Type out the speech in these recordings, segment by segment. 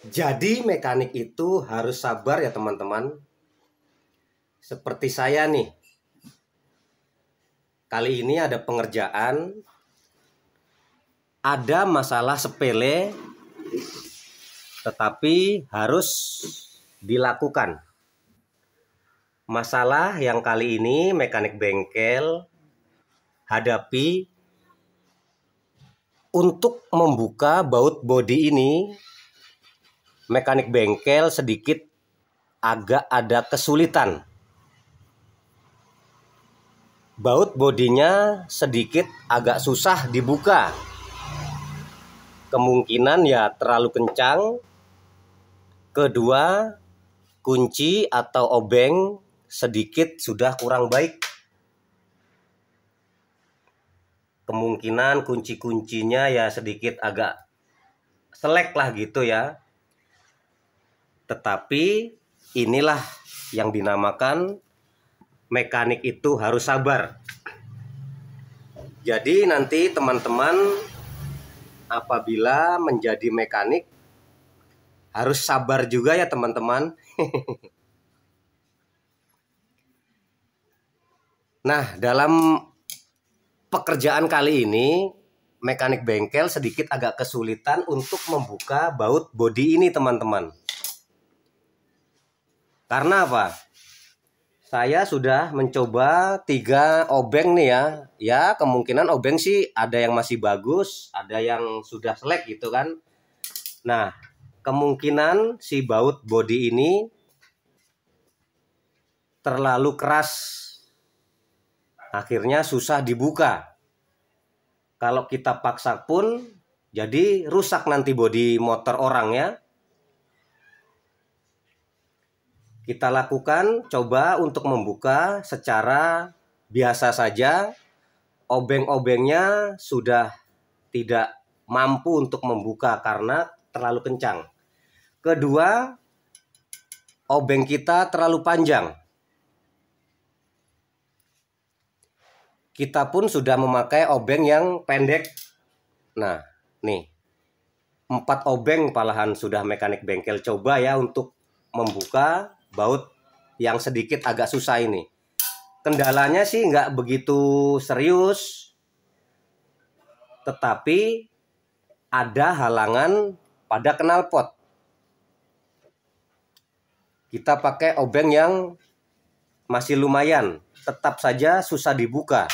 Jadi mekanik itu harus sabar ya teman-teman. Seperti saya nih. Kali ini ada pengerjaan ada masalah sepele tetapi harus dilakukan. Masalah yang kali ini mekanik bengkel hadapi untuk membuka baut bodi ini mekanik bengkel sedikit agak ada kesulitan. Baut bodinya sedikit agak susah dibuka. Kemungkinan ya terlalu kencang. Kedua, kunci atau obeng sedikit sudah kurang baik. Kemungkinan kunci-kuncinya ya sedikit agak selek lah gitu ya tetapi inilah yang dinamakan mekanik itu harus sabar. Jadi nanti teman-teman apabila menjadi mekanik harus sabar juga ya teman-teman. nah, dalam pekerjaan kali ini mekanik bengkel sedikit agak kesulitan untuk membuka baut bodi ini teman-teman. Karena apa? Saya sudah mencoba tiga obeng nih ya. Ya kemungkinan obeng sih ada yang masih bagus, ada yang sudah selek gitu kan. Nah kemungkinan si baut body ini terlalu keras. Akhirnya susah dibuka. Kalau kita paksa pun jadi rusak nanti body motor orang ya. kita lakukan coba untuk membuka secara biasa saja. Obeng-obengnya sudah tidak mampu untuk membuka karena terlalu kencang. Kedua, obeng kita terlalu panjang. Kita pun sudah memakai obeng yang pendek. Nah, nih. Empat obeng palahan sudah mekanik bengkel coba ya untuk membuka baut yang sedikit agak susah ini. Kendalanya sih nggak begitu serius, tetapi ada halangan pada knalpot. Kita pakai obeng yang masih lumayan, tetap saja susah dibuka.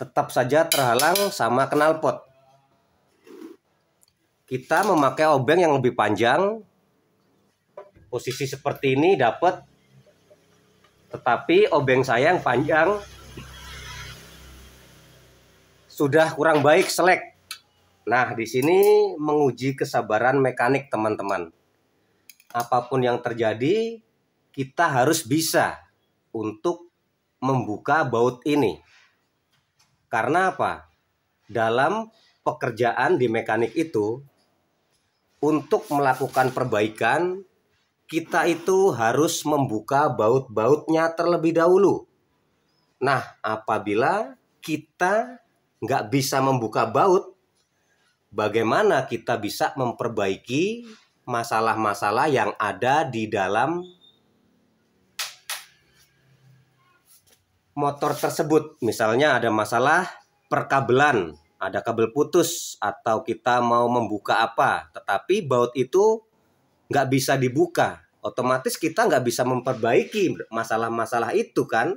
Tetap saja terhalang sama knalpot. Kita memakai obeng yang lebih panjang posisi seperti ini dapat tetapi obeng saya yang panjang sudah kurang baik selek. Nah, di sini menguji kesabaran mekanik teman-teman. Apapun yang terjadi, kita harus bisa untuk membuka baut ini. Karena apa? Dalam pekerjaan di mekanik itu, untuk melakukan perbaikan kita itu harus membuka baut-bautnya terlebih dahulu. Nah, apabila kita nggak bisa membuka baut, bagaimana kita bisa memperbaiki masalah-masalah yang ada di dalam motor tersebut. Misalnya ada masalah perkabelan, ada kabel putus atau kita mau membuka apa, tetapi baut itu nggak bisa dibuka otomatis kita nggak bisa memperbaiki masalah-masalah itu kan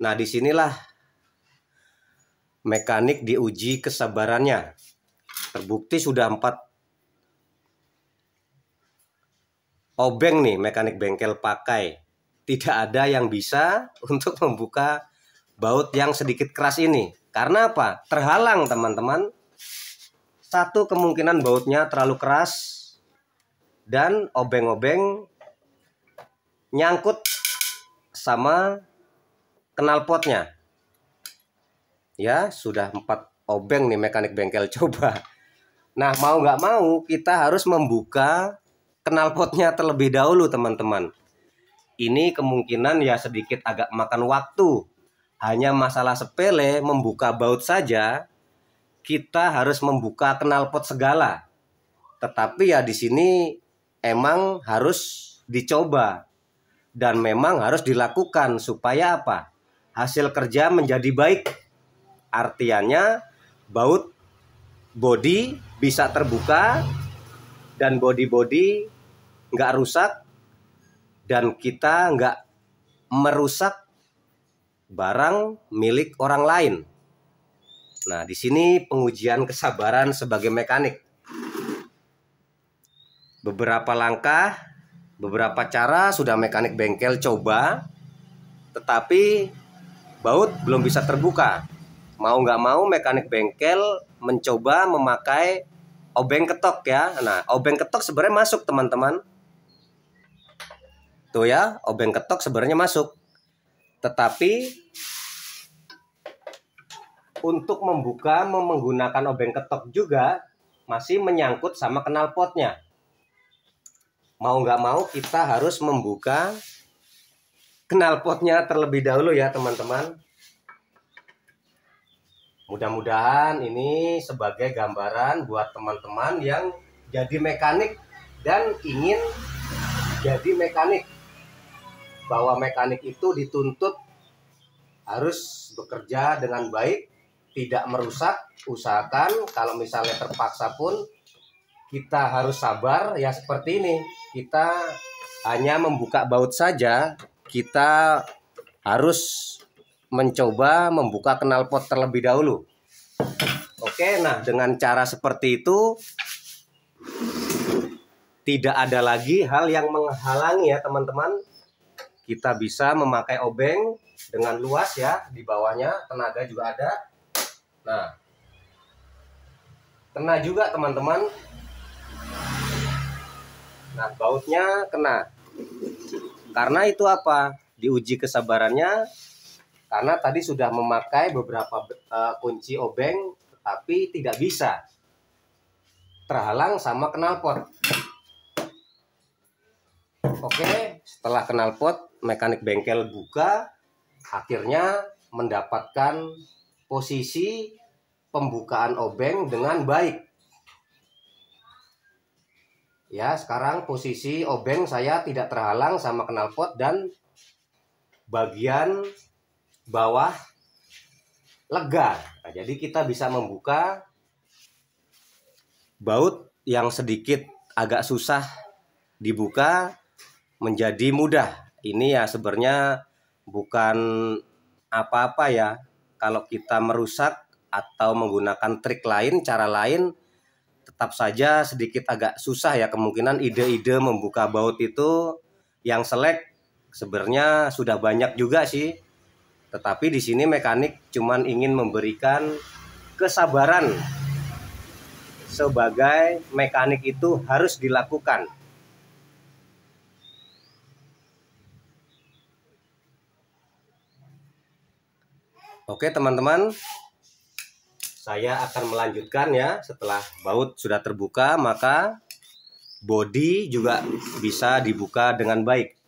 nah disinilah mekanik diuji kesabarannya terbukti sudah empat obeng nih mekanik bengkel pakai tidak ada yang bisa untuk membuka baut yang sedikit keras ini karena apa terhalang teman-teman satu kemungkinan bautnya terlalu keras dan obeng-obeng nyangkut sama knalpotnya. Ya, sudah empat obeng nih mekanik bengkel coba. Nah, mau nggak mau kita harus membuka knalpotnya terlebih dahulu teman-teman. Ini kemungkinan ya sedikit agak makan waktu. Hanya masalah sepele membuka baut saja, kita harus membuka knalpot segala. Tetapi ya di sini emang harus dicoba dan memang harus dilakukan supaya apa? Hasil kerja menjadi baik. Artiannya baut body bisa terbuka dan body-body nggak rusak dan kita nggak merusak barang milik orang lain. Nah, di sini pengujian kesabaran sebagai mekanik beberapa langkah, beberapa cara sudah mekanik bengkel coba, tetapi baut belum bisa terbuka. Mau nggak mau mekanik bengkel mencoba memakai obeng ketok ya. Nah, obeng ketok sebenarnya masuk teman-teman. Tuh ya, obeng ketok sebenarnya masuk. Tetapi untuk membuka menggunakan obeng ketok juga masih menyangkut sama knalpotnya mau nggak mau kita harus membuka knalpotnya terlebih dahulu ya teman-teman mudah-mudahan ini sebagai gambaran buat teman-teman yang jadi mekanik dan ingin jadi mekanik bahwa mekanik itu dituntut harus bekerja dengan baik tidak merusak usahakan kalau misalnya terpaksa pun kita harus sabar ya seperti ini kita hanya membuka baut saja kita harus mencoba membuka knalpot terlebih dahulu oke nah dengan cara seperti itu tidak ada lagi hal yang menghalangi ya teman-teman kita bisa memakai obeng dengan luas ya di bawahnya tenaga juga ada nah kena juga teman-teman Nah, bautnya kena. Karena itu apa? Diuji kesabarannya karena tadi sudah memakai beberapa uh, kunci obeng tapi tidak bisa. Terhalang sama knalpot. Oke, setelah knalpot mekanik bengkel buka akhirnya mendapatkan posisi pembukaan obeng dengan baik. Ya, sekarang posisi obeng saya tidak terhalang sama knalpot dan bagian bawah lega. Nah, jadi kita bisa membuka baut yang sedikit agak susah dibuka menjadi mudah. Ini ya sebenarnya bukan apa-apa ya. Kalau kita merusak atau menggunakan trik lain, cara lain, tetap saja sedikit agak susah ya kemungkinan ide-ide membuka baut itu yang selek sebenarnya sudah banyak juga sih. Tetapi di sini mekanik cuman ingin memberikan kesabaran sebagai mekanik itu harus dilakukan. Oke teman-teman, saya akan melanjutkan ya setelah baut sudah terbuka maka body juga bisa dibuka dengan baik